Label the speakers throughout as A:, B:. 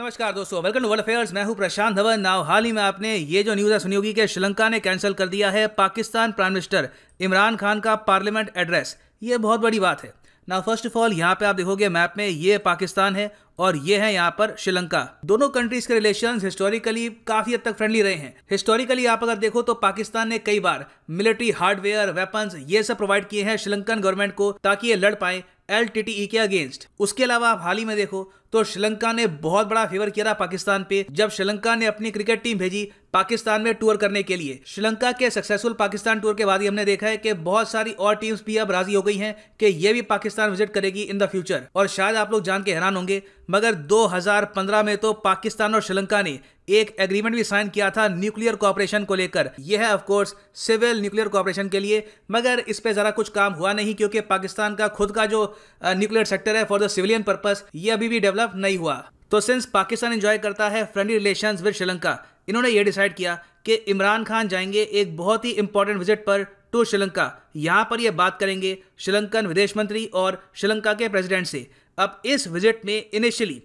A: नमस्कार दोस्तों welcome to world affairs मैं हूं प्रशांत धवन नाव हाल ही में आपने ये जो न्यूज़ है सुनी होगी कि श्रीलंका ने कैंसिल कर दिया है पाकिस्तान प्राइम मिनिस्टर इमरान खान का पार्लियामेंट एड्रेस ये बहुत बड़ी बात है नाउ फर्स्ट ऑफ ऑल यहाँ पे आप देखोगे मैप में ये पाकिस्तान है और ये है यहाँ पर श्रीलंका दोनों कंट्रीज के रिलेशन हिस्टोरिकली काफी हद तक फ्रेंडली रहे हैं हिस्टोरिकली आप अगर देखो तो पाकिस्तान ने कई बार मिलिट्री हार्डवेयर वेपन्स ये सब प्रोवाइड किए हैं श्रीलंकन गवर्नमेंट को ताकि ये लड़ पाए एल e के अगेंस्ट उसके अलावा आप हाल ही में देखो तो श्रीलंका ने बहुत बड़ा फेवर किया था पाकिस्तान पे जब श्रीलंका ने अपनी क्रिकेट टीम भेजी पाकिस्तान में टूर करने के लिए श्रीलंका के सक्सेसफुल पाकिस्तान टूर के बाद ही हमने देखा है कि बहुत सारी और टीम्स भी अब राजी हो गई हैं कि ये भी पाकिस्तान विजिट करेगी इन द फ्यूचर और शायद आप लोग जान के हैरान होंगे मगर 2015 में तो पाकिस्तान और श्रीलंका ने एक एग्रीमेंट भी साइन किया था न्यूक्लियर कॉपरेशन को लेकर यह है ऑफकोर्स सिविल न्यूक्लियर कॉपरेशन के लिए मगर इस पर ज़रा कुछ काम हुआ नहीं क्योंकि पाकिस्तान का खुद का जो न्यूक्लियर सेक्टर है फॉर द सिविलियन पर्पज ये अभी भी डेवलप डेवलप मतलब नहीं हुआ तो सिंस पाकिस्तान एंजॉय करता है फ्रेंडली रिलेशन विद श्रीलंका इन्होंने ये डिसाइड किया कि इमरान खान जाएंगे एक बहुत ही इंपॉर्टेंट विजिट पर टू श्रीलंका यहाँ पर ये बात करेंगे श्रीलंकन विदेश मंत्री और श्रीलंका के प्रेसिडेंट से अब इस विजिट में इनिशियली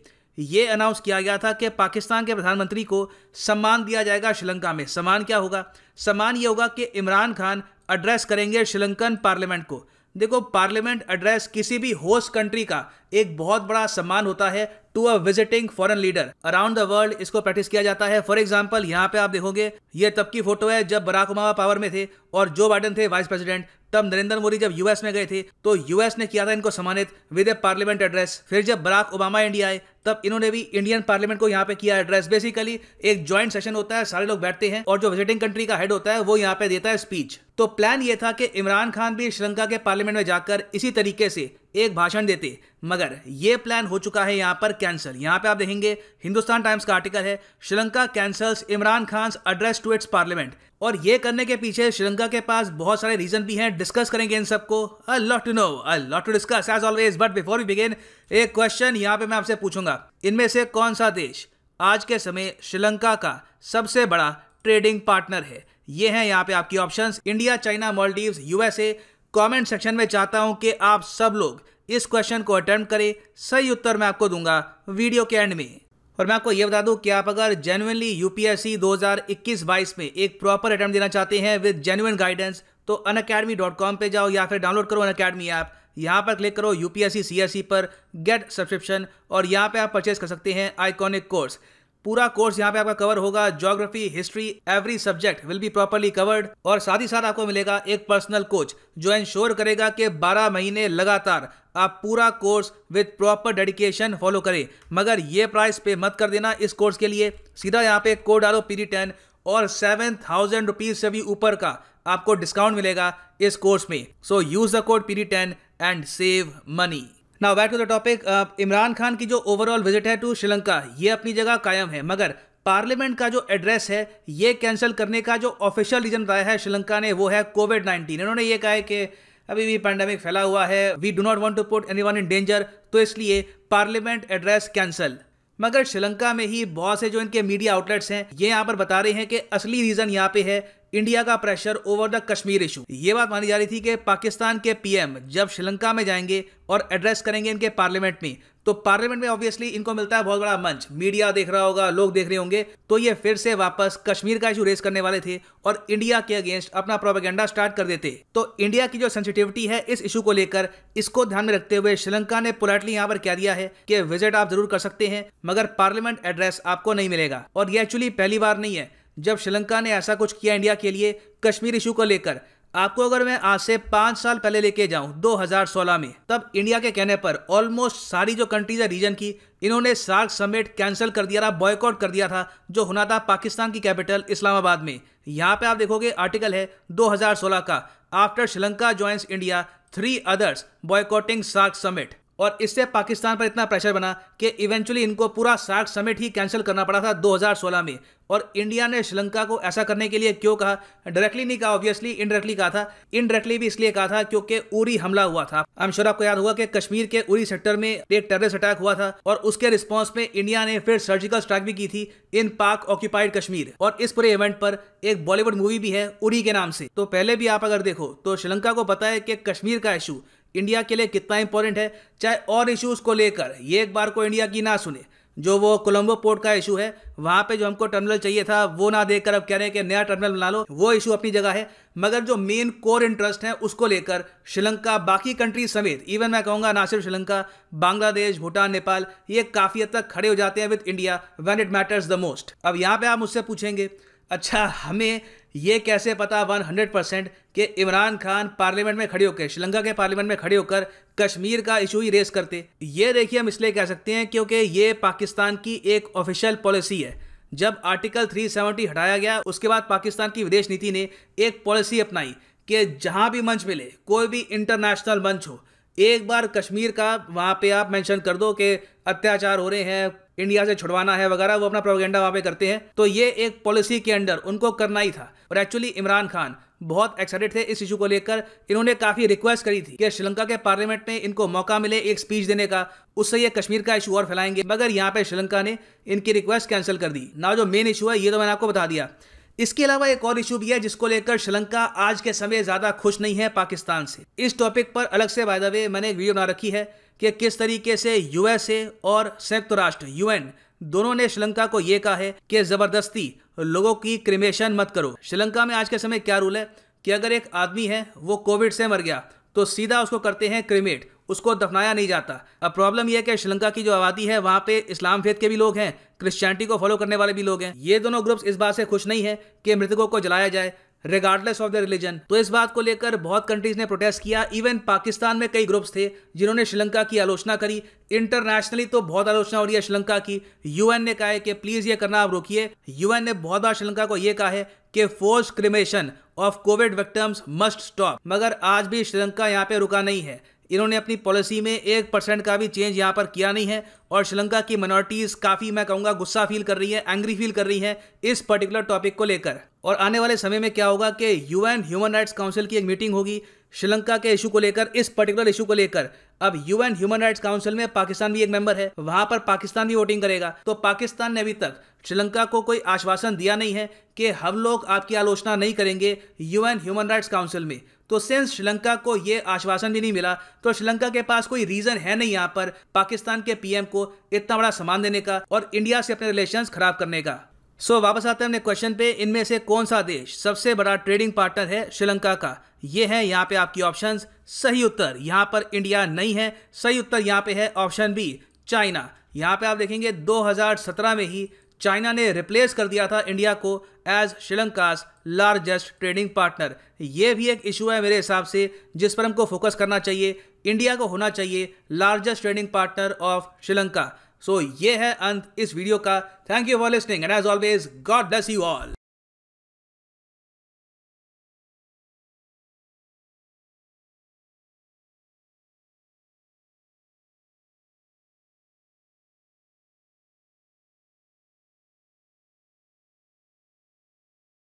A: ये अनाउंस किया गया था कि पाकिस्तान के प्रधानमंत्री को सम्मान दिया जाएगा श्रीलंका में सम्मान क्या होगा सम्मान ये होगा कि इमरान खान एड्रेस करेंगे श्रीलंकन पार्लियामेंट को देखो पार्लियामेंट एड्रेस किसी भी होस्ट कंट्री का एक बहुत बड़ा सम्मान होता है to a visiting foreign leader around the world इसको प्रैक्टिस किया जाता है फॉर एग्जाम्पल यहाँ पे आप देखोगे ये तब की फोटो है जब बराक ओबामा पावर में थे और जो बाइडन थे वाइस प्रेसिडेंट तब नरेंद्र मोदी जब यूएस में गए थे तो यूएस ने किया था इनको सम्मानित विद ए पार्लियामेंट एड्रेस फिर जब बराक ओबामा इंडिया आए तब इन्होंने भी इंडियन पार्लियामेंट को यहाँ पे किया एड्रेस बेसिकली एक ज्वाइंट सेशन होता है सारे लोग बैठते हैं और जो विजिटिंग कंट्री का हेड होता है वो यहाँ पे देता है स्पीच तो प्लान ये था कि इमरान खान भी श्रीलंका के पार्लियामेंट में जाकर इसी तरीके से एक भाषण देते मगर ये प्लान हो चुका है यहाँ पर कैंसल यहाँ पे आप देखेंगे हिंदुस्तान टाइम्स का आर्टिकल है Sri Lanka cancels Imran Khan address to its parliament और ये करने के पीछे श्रीलंका के पास बहुत सारे रीजन भी हैं डिस्कस करेंगे इन सबको a lot to know a lot to discuss as always but before we begin एक क्वेश्चन यहाँ पे मैं आपसे पूछूंगा इनमें से कौन सा देश आज के समय श्रीलंका का सबसे बड़ा ट्रेडिंग पार्टनर है ये हैं यहाँ पे आपकी options India China Maldives USA comment section में चाहता हूं कि आप सब लोग इस क्वेश्चन को अटेम्प्ट करें सही उत्तर मैं आपको दूंगा वीडियो के एंड में और मैं आपको ये बता दूं कि आप अगर जेनुअनली यूपीएससी 2021 हजार में एक प्रॉपर अटेम्प्ट देना चाहते हैं विद जेनुअन गाइडेंस तो अन पे जाओ या फिर डाउनलोड करो अन अकेडमी ऐप यहाँ पर क्लिक करो यूपीएससी सीएससी e पर गेट सब्सक्रिप्शन और यहाँ पे आप परचेज कर सकते हैं आइकॉनिक कोर्स पूरा कोर्स यहाँ पे आपका कवर होगा geography history every subject will be properly covered और साथ ही साथ आपको मिलेगा एक पर्सनल कोच जो इंश्योर करेगा कि 12 महीने लगातार आप पूरा course with proper dedication follow करें मगर ये प्राइस पे मत कर देना इस कोर्स के लिए सीधा यहाँ पे कोड डालो पीरी टेन और सेवन थाउजेंड रुपीज से भी ऊपर का आपको डिस्काउंट मिलेगा इस कोर्स में सो यूज द कोड पीरी ten and save money now back to the topic Imran Khan की जो ओवरऑल विजिट है टू श्रीलंका ये अपनी जगह कायम है मगर पार्लियामेंट का जो एड्रेस है ये कैंसिल करने का जो ऑफिशियल रीजन रहा है श्रीलंका ने वो है कोविड नाइन्टीन इन्होंने ये कहा है कि अभी भी पैंडेमिक फैला हुआ है we do not want to put anyone in danger तो इसलिए पार्लियामेंट एड्रेस कैंसिल मगर श्रीलंका में ही बहुत से जो इनके मीडिया आउटलेट्स हैं ये यहाँ पर बता रहे हैं कि असली रीज़न यहाँ पे है इंडिया का pressure over the Kashmir issue ये बात मानी जा रही थी कि पाकिस्तान के पीएम जब श्रीलंका में जाएंगे और एड्रेस करेंगे इनके पार्लियामेंट में तो पार्लियामेंट में ऑब्वियसली इनको मिलता है बहुत बड़ा मंच मीडिया देख रहा होगा लोग देख रहे होंगे तो ये फिर से वापस कश्मीर का इशू रेस करने वाले थे और इंडिया के अगेंस्ट अपना प्रोपेगेंडा स्टार्ट कर देते तो इंडिया की जो सेंसिटिविटी है इस इशू को लेकर इसको ध्यान में रखते हुए श्रीलंका ने पोलाइटली यहाँ पर कह दिया है कि विजिट आप जरूर कर सकते हैं मगर पार्लियामेंट एड्रेस आपको नहीं मिलेगा और ये एक्चुअली पहली बार नहीं है जब श्रीलंका ने ऐसा कुछ किया इंडिया के लिए कश्मीर इशू को लेकर आपको अगर मैं आज से पाँच साल पहले लेके जाऊं 2016 में तब इंडिया के कहने पर ऑलमोस्ट सारी जो कंट्रीज है रीजन की इन्होंने सार्क समिट कैंसिल कर दिया था बॉयकॉट कर दिया था जो होना था पाकिस्तान की कैपिटल इस्लामाबाद में यहाँ पे आप देखोगे आर्टिकल है 2016 का after Sri Lanka joins India three others boycotting SAARC summit और इससे पाकिस्तान पर इतना प्रेशर बना कि इवेंचुअली इनको पूरा सार्क समिट ही कैंसिल करना पड़ा था 2016 में और इंडिया ने श्रीलंका को ऐसा करने के लिए क्यों कहा डायरेक्टली नहीं कहा ऑब्वियसली इनडायरेक्टली कहा था इनडायरेक्टली भी इसलिए कहा था क्योंकि उरी हमला हुआ था आई एम श्योर आपको याद हुआ कि कश्मीर के उरी सेक्टर में एक टेररिस्ट अटैक हुआ था और उसके रिस्पॉन्स में इंडिया ने फिर सर्जिकल स्ट्राइक भी की थी इन पाक ऑक्यूपाइड कश्मीर और इस पूरे इवेंट पर एक बॉलीवुड मूवी भी है उरी के नाम से तो पहले भी आप अगर देखो तो श्रीलंका को पता है कि कश्मीर का इशू इंडिया के लिए कितना इंपॉर्टेंट है चाहे और इश्यूज़ को लेकर ये एक बार को इंडिया की ना सुने जो वो कोलंबो पोर्ट का इशू है वहाँ पे जो हमको टर्मिनल चाहिए था वो ना देखकर अब कह रहे हैं कि नया टर्मिनल बना लो वो इशू अपनी जगह है मगर जो मेन कोर इंटरेस्ट है उसको लेकर श्रीलंका बाकी कंट्री समेत इवन मैं कहूँगा ना सिर्फ श्रीलंका बांग्लादेश भूटान नेपाल ये काफ़ी हद तक खड़े हो जाते हैं with India when it matters the most अब यहाँ पर आप मुझसे पूछेंगे अच्छा हमें ये कैसे पता 100 परसेंट कि इमरान खान पार्लियामेंट में खड़े होकर श्रीलंका के पार्लियामेंट में खड़े होकर कश्मीर का इशू ही रेस करते ये देखिए हम इसलिए कह सकते हैं क्योंकि ये पाकिस्तान की एक ऑफिशियल पॉलिसी है जब आर्टिकल 370 हटाया गया उसके बाद पाकिस्तान की विदेश नीति ने एक पॉलिसी अपनाई कि जहाँ भी मंच मिले कोई भी इंटरनेशनल मंच हो एक बार कश्मीर का वहाँ पे आप मेंशन कर दो कि अत्याचार हो रहे हैं इंडिया से छुड़वाना है वगैरह वो अपना प्रोगेंडा वहाँ पे करते हैं तो ये एक पॉलिसी के अंडर उनको करना ही था और एक्चुअली इमरान खान बहुत एक्साइटेड थे इस इशू को लेकर इन्होंने काफ़ी रिक्वेस्ट करी थी कि श्रीलंका के पार्लियामेंट में इनको मौका मिले एक स्पीच देने का उससे ये कश्मीर का इशू और फैलाएंगे मगर यहाँ पे श्रीलंका ने इनकी रिक्वेस्ट कैंसिल कर दी ना जो मेन इशू है ये तो मैंने आपको बता दिया इसके अलावा एक और इशू भी है जिसको लेकर श्रीलंका आज के समय ज्यादा खुश नहीं है पाकिस्तान से इस टॉपिक पर अलग से बाय द वे मैंने एक वीडियो बना रखी है कि किस तरीके से यूएसए और संयुक्त राष्ट्र यूएन दोनों ने श्रीलंका को यह कहा है कि जबरदस्ती लोगों की क्रिमेशन मत करो श्रीलंका में आज के समय क्या रूल है कि अगर एक आदमी है वो कोविड से मर गया तो सीधा उसको करते हैं क्रिमेट उसको दफनाया नहीं जाता अब प्रॉब्लम यह है कि श्रीलंका की जो आबादी है वहाँ पे इस्लाम फेद के भी लोग हैं क्रिश्चियनिटी को फॉलो करने वाले भी लोग हैं ये दोनों ग्रुप्स इस बात से खुश नहीं है कि मृतकों को जलाया जाए रिगार्डलेस ऑफ द रिलीजन तो इस बात को लेकर बहुत कंट्रीज ने प्रोटेस्ट किया इवन पाकिस्तान में कई ग्रुप्स थे जिन्होंने श्रीलंका की आलोचना करी इंटरनेशनली तो बहुत आलोचना हो रही है श्रीलंका की यूएन ने कहा है कि प्लीज ये करना आप रोकिए यूएन ने बहुत बार श्रीलंका को यह कहा है कि force cremation of Covid victims must stop मगर आज भी श्रीलंका यहाँ पे रुका नहीं है इन्होंने अपनी पॉलिसी में एक परसेंट का भी चेंज यहाँ पर किया नहीं है और श्रीलंका की माइनॉरिटीज काफ़ी मैं कहूँगा गुस्सा फील कर रही है एंग्री फील कर रही है इस पर्टिकुलर टॉपिक को लेकर और आने वाले समय में क्या होगा कि यूएन ह्यूमन राइट्स काउंसिल की एक मीटिंग होगी श्रीलंका के इशू को लेकर इस पर्टिकुलर इशू को लेकर अब यूएन ह्यूमन राइट्स काउंसिल में पाकिस्तान भी एक मेंबर है वहां पर पाकिस्तान भी वोटिंग करेगा तो पाकिस्तान ने अभी तक श्रीलंका को कोई आश्वासन दिया नहीं है कि हम लोग आपकी आलोचना नहीं करेंगे यूएन ह्यूमन राइट्स काउंसिल में तो सिंस श्रीलंका को ये आश्वासन भी नहीं मिला तो श्रीलंका के पास कोई रीजन है नहीं यहाँ पर पाकिस्तान के पीएम को इतना बड़ा सामान देने का और इंडिया से अपने रिलेशंस खराब करने का सो so, वापस आते हैं अपने क्वेश्चन पे इनमें से कौन सा देश सबसे बड़ा ट्रेडिंग पार्टनर है श्रीलंका का ये है यहाँ पे आपकी ऑप्शन सही उत्तर यहाँ पर इंडिया नहीं है सही उत्तर यहाँ पे है ऑप्शन बी चाइना यहाँ पे आप देखेंगे 2017 में ही चाइना ने रिप्लेस कर दिया था इंडिया को as Sri Lanka largest trading partner ये भी एक इशू है मेरे हिसाब से जिस पर हमको फोकस करना चाहिए इंडिया को होना चाहिए largest trading partner of Sri Lanka so ये है अंत इस वीडियो का thank you for listening and as always God bless you all